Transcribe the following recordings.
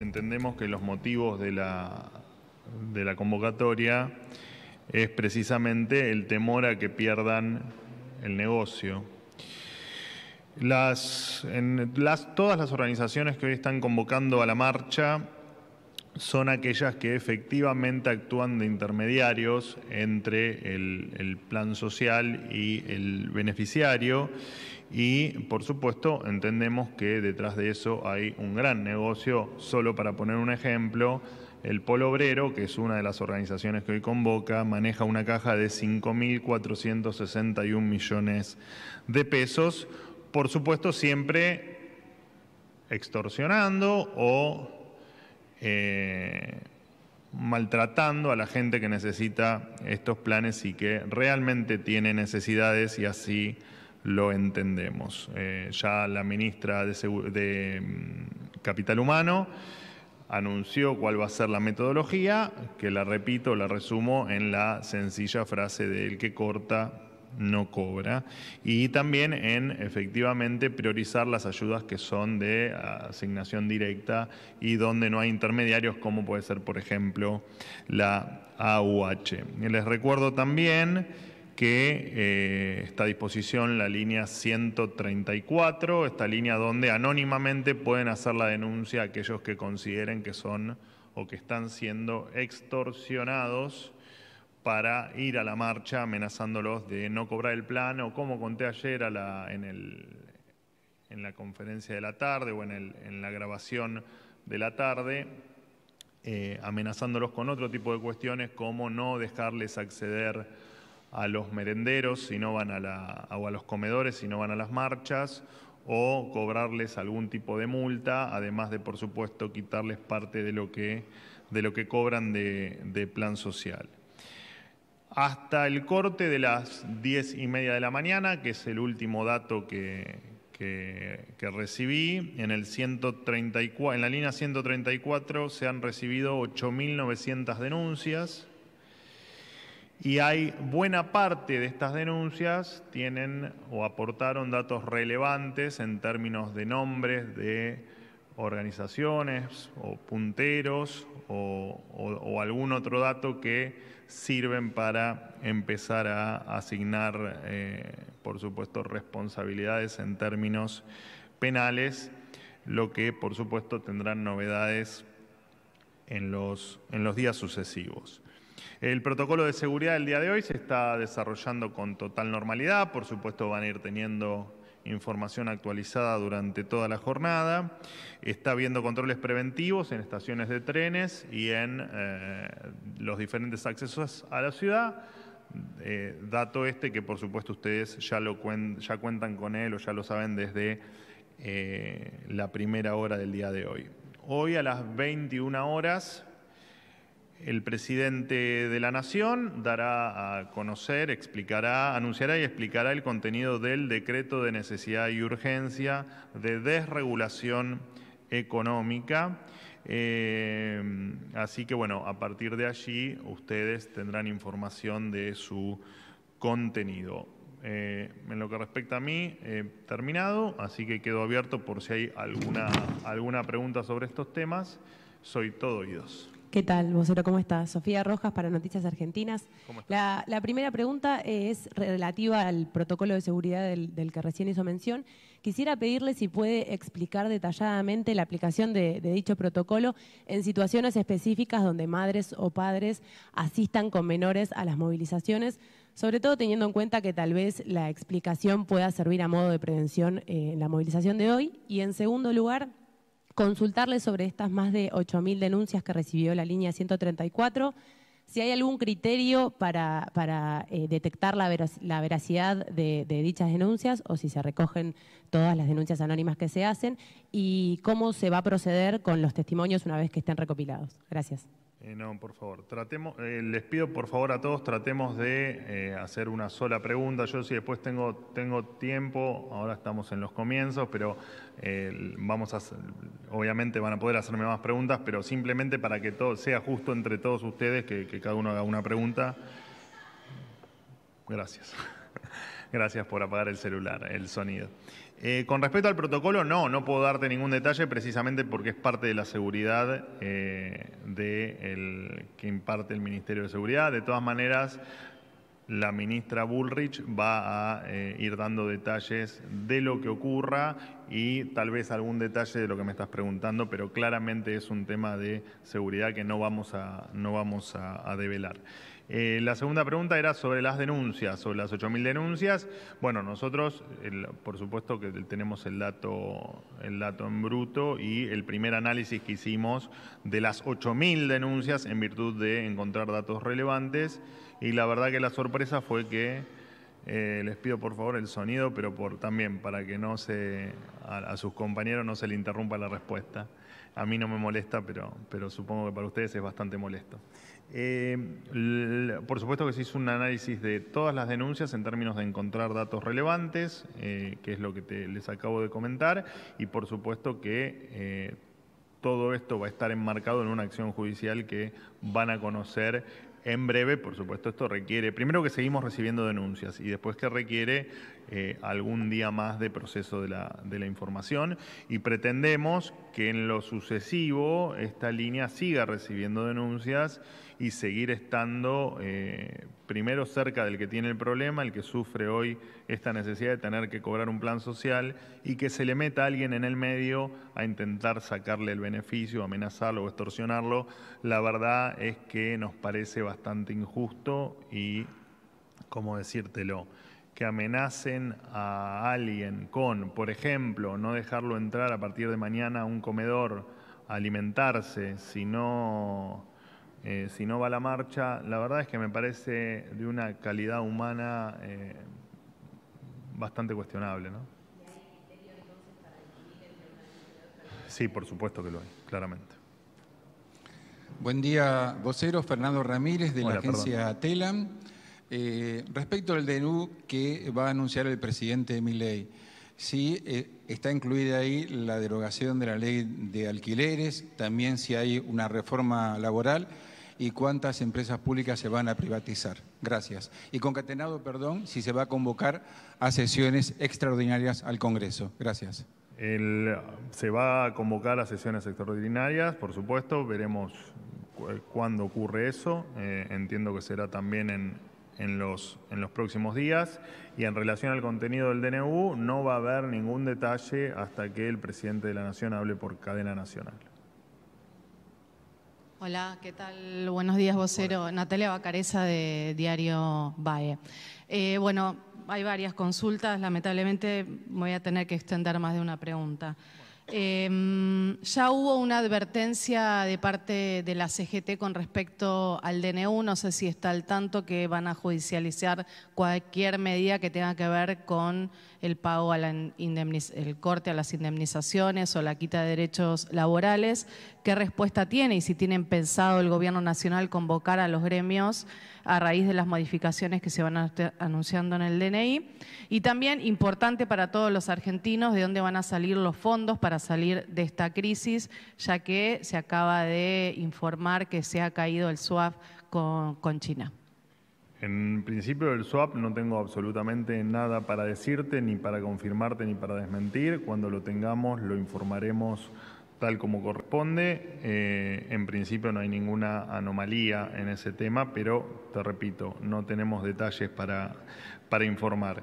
Entendemos que los motivos de la, convocatoria es precisamente el temor a que pierdan el negocio. Las, todas las organizaciones que hoy están convocando a la marcha son aquellas que efectivamente actúan de intermediarios entre el, plan social y el beneficiario y por supuesto entendemos que detrás de eso hay un gran negocio, solo para poner un ejemplo, el Polo Obrero, que es una de las organizaciones que hoy convoca, maneja una caja de 5.461 millones de pesos, por supuesto siempre extorsionando o eh, maltratando a la gente que necesita estos planes y que realmente tiene necesidades y así lo entendemos. Eh, ya la ministra de, mm, Capital Humano anunció cuál va a ser la metodología, que la repito, la resumo en la sencilla frase del que corta no cobra. Y también en efectivamente priorizar las ayudas que son de ah, asignación directa y donde no hay intermediarios, como puede ser, por ejemplo, la AUH. Les recuerdo también que esta eh, está a disposición la línea 134, esta línea donde anónimamente pueden hacer la denuncia aquellos que consideren que son o que están siendo extorsionados para ir a la marcha amenazándolos de no cobrar el plan, o como conté ayer en, la conferencia de la tarde o en, la grabación de la tarde, eh, amenazándolos con otro tipo de cuestiones como no dejarles acceder a los merenderos si no van a o a los comedores si no van a las marchas o cobrarles algún tipo de multa, además de, por supuesto, quitarles parte de lo que, cobran de plan social hasta el corte de las 10 y media de la mañana, que es el último dato que, que, recibí, en, el 134, en la línea 134 se han recibido 8.900 denuncias y hay buena parte de estas denuncias tienen o aportaron datos relevantes en términos de nombres de organizaciones o punteros o, algún otro dato que sirven para empezar a asignar, eh, por supuesto, responsabilidades en términos penales, lo que, por supuesto, tendrán novedades en los, en los días sucesivos. El protocolo de seguridad del día de hoy se está desarrollando con total normalidad, por supuesto van a ir teniendo información actualizada durante toda la jornada. Está habiendo controles preventivos en estaciones de trenes y en eh, los diferentes accesos a la ciudad. Eh, dato este que por supuesto ustedes ya, lo ya cuentan con él o ya lo saben desde eh, la primera hora del día de hoy. Hoy a las 21 horas el presidente de la Nación dará a conocer, explicará, anunciará y explicará el contenido del decreto de necesidad y urgencia de desregulación económica. Eh, así que bueno, a partir de allí ustedes tendrán información de su contenido. Eh, en lo que respecta a mí, he terminado, así que quedo abierto por si hay alguna, alguna pregunta sobre estos temas. Soy todo oídos. ¿Qué tal, vocero? ¿Cómo estás? Sofía Rojas para Noticias Argentinas. La, primera pregunta es relativa al protocolo de seguridad del, que recién hizo mención. Quisiera pedirle si puede explicar detalladamente la aplicación de, de dicho protocolo en situaciones específicas donde madres o padres asistan con menores a las movilizaciones, sobre todo teniendo en cuenta que tal vez la explicación pueda servir a modo de prevención eh, en la movilización de hoy. Y en segundo lugar, consultarle sobre estas más de 8.000 denuncias que recibió la línea 134, si hay algún criterio para, eh, detectar la, veracidad de, de, dichas denuncias o si se recogen todas las denuncias anónimas que se hacen y cómo se va a proceder con los testimonios una vez que estén recopilados. Gracias. Eh, no, por favor. Tratemos, eh, les pido por favor a todos, tratemos de eh, hacer una sola pregunta. Yo si después tengo, tengo tiempo, ahora estamos en los comienzos, pero vamos a, obviamente van a poder hacerme más preguntas, pero simplemente para que todo sea justo entre todos ustedes, que, que cada uno haga una pregunta. Gracias. Gracias por apagar el celular, el sonido. Eh, con respecto al protocolo, no, no puedo darte ningún detalle precisamente porque es parte de la seguridad eh, que imparte el Ministerio de Seguridad. De todas maneras, la ministra Bullrich va a eh, ir dando detalles de lo que ocurra y tal vez algún detalle de lo que me estás preguntando, pero claramente es un tema de seguridad que no vamos a, no vamos a develar. Eh, la segunda pregunta era sobre las denuncias, sobre las 8.000 denuncias. Bueno, nosotros, por supuesto que tenemos el dato, el dato en bruto y el primer análisis que hicimos de las 8.000 denuncias en virtud de encontrar datos relevantes y la verdad que la sorpresa fue que eh, les pido por favor el sonido, pero también para que no se, a, sus compañeros no se le interrumpa la respuesta. A mí no me molesta, pero, supongo que para ustedes es bastante molesto. Eh, por supuesto que se hizo un análisis de todas las denuncias en términos de encontrar datos relevantes, eh, que es lo que les acabo de comentar, y por supuesto que todo esto va a estar enmarcado en una acción judicial que van a conocer en breve, por supuesto, esto requiere, primero que seguimos recibiendo denuncias y después que requiere eh, algún día más de proceso de la, información y pretendemos que en lo sucesivo esta línea siga recibiendo denuncias y seguir estando eh, primero cerca del que tiene el problema, el que sufre hoy esta necesidad de tener que cobrar un plan social y que se le meta a alguien en el medio a intentar sacarle el beneficio, amenazarlo o extorsionarlo, la verdad es que nos parece bastante injusto y, ¿cómo decírtelo? que amenacen a alguien con, por ejemplo, no dejarlo entrar a partir de mañana a un comedor a alimentarse, sino eh, si no va la marcha, la verdad es que me parece de una calidad humana eh, bastante cuestionable. ¿no? Sí, por supuesto que lo hay, claramente. Buen día, vocero. Fernando Ramírez, de la agencia TELAM. Eh, respecto al DNU que va a anunciar el presidente ley, Sí, eh, está incluida ahí la derogación de la ley de alquileres, también si hay una reforma laboral y cuántas empresas públicas se van a privatizar. Gracias. Y concatenado, perdón, si se va a convocar a sesiones extraordinarias al Congreso. Gracias. se va a convocar a sesiones extraordinarias, por supuesto, veremos cuándo ocurre eso. Eh, entiendo que será también en, en los, próximos días. Y en relación al contenido del DNU, no va a haber ningún detalle hasta que el presidente de la Nación hable por cadena nacional. Hola, ¿qué tal? Buenos días, vocero. Natalia Bacareza de Diario BAE. Eh, bueno, hay varias consultas. Lamentablemente voy a tener que extender más de una pregunta. Em, ya hubo una advertencia de parte de la CGT con respecto al DNU, no sé si está al tanto que van a judicializar cualquier medida que tenga que ver con el pago a la el corte a las indemnizaciones o la quita de derechos laborales. ¿Qué respuesta tiene y si tienen pensado el gobierno nacional convocar a los gremios? a raíz de las modificaciones que se van anunciando en el DNI. Y también importante para todos los argentinos de dónde van a salir los fondos para salir de esta crisis, ya que se acaba de informar que se ha caído el swap con, China. En principio del swap no tengo absolutamente nada para decirte, ni para confirmarte, ni para desmentir. Cuando lo tengamos lo informaremos tal como corresponde. Eh, en principio no hay ninguna anomalía en ese tema, pero te repito, no tenemos detalles para, para informar.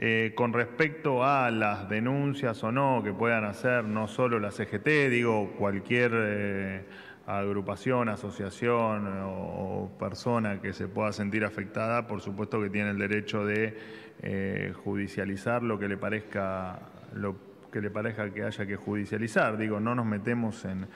Eh, con respecto a las denuncias o no que puedan hacer no solo la CGT, digo, cualquier eh, agrupación, asociación o, persona que se pueda sentir afectada, por supuesto que tiene el derecho de judicializar lo que le parezca lo que le parezca que haya que judicializar. Digo, no nos metemos en,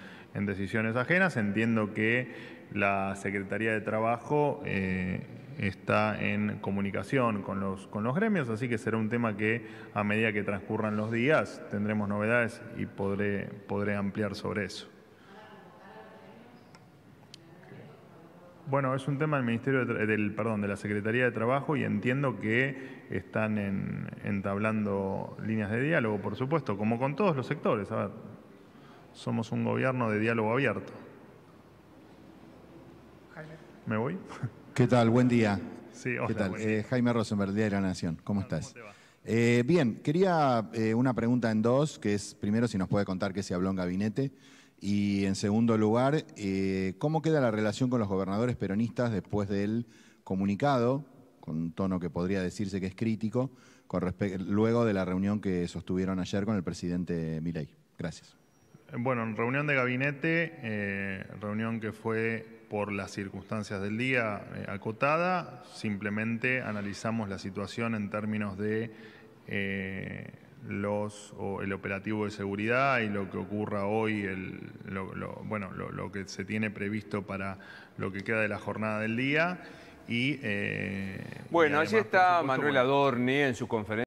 decisiones ajenas. Entiendo que la Secretaría de Trabajo eh, está en comunicación con los, con los gremios, así que será un tema que a medida que transcurran los días tendremos novedades y podré, podré ampliar sobre eso. Bueno, es un tema del Ministerio de, eh, del, perdón, de la Secretaría de Trabajo y entiendo que están entablando líneas de diálogo, por supuesto, como con todos los sectores. somos un gobierno de diálogo abierto. Jaime. ¿Me voy? ¿Qué tal? Buen día. Sí, ¿Qué tal? Eh, Jaime Rosenberg, Día de la Nación. ¿Cómo estás? Eh, bien, quería una pregunta en dos, que es primero si nos puede contar qué se habló en gabinete. Y en segundo lugar, eh, ¿cómo queda la relación con los gobernadores peronistas después del comunicado, con un tono que podría decirse que es crítico, luego de la reunión que sostuvieron ayer con el presidente Milei? Gracias. Bueno, en reunión de gabinete, eh, reunión que fue por las circunstancias del día eh, acotada, simplemente analizamos la situación en términos de los, o el operativo de seguridad y lo que ocurra hoy, el, lo, bueno, lo, que se tiene previsto para lo que queda de la jornada del día. Y, eh, bueno, ahí está Manuel Adorni en su conferencia.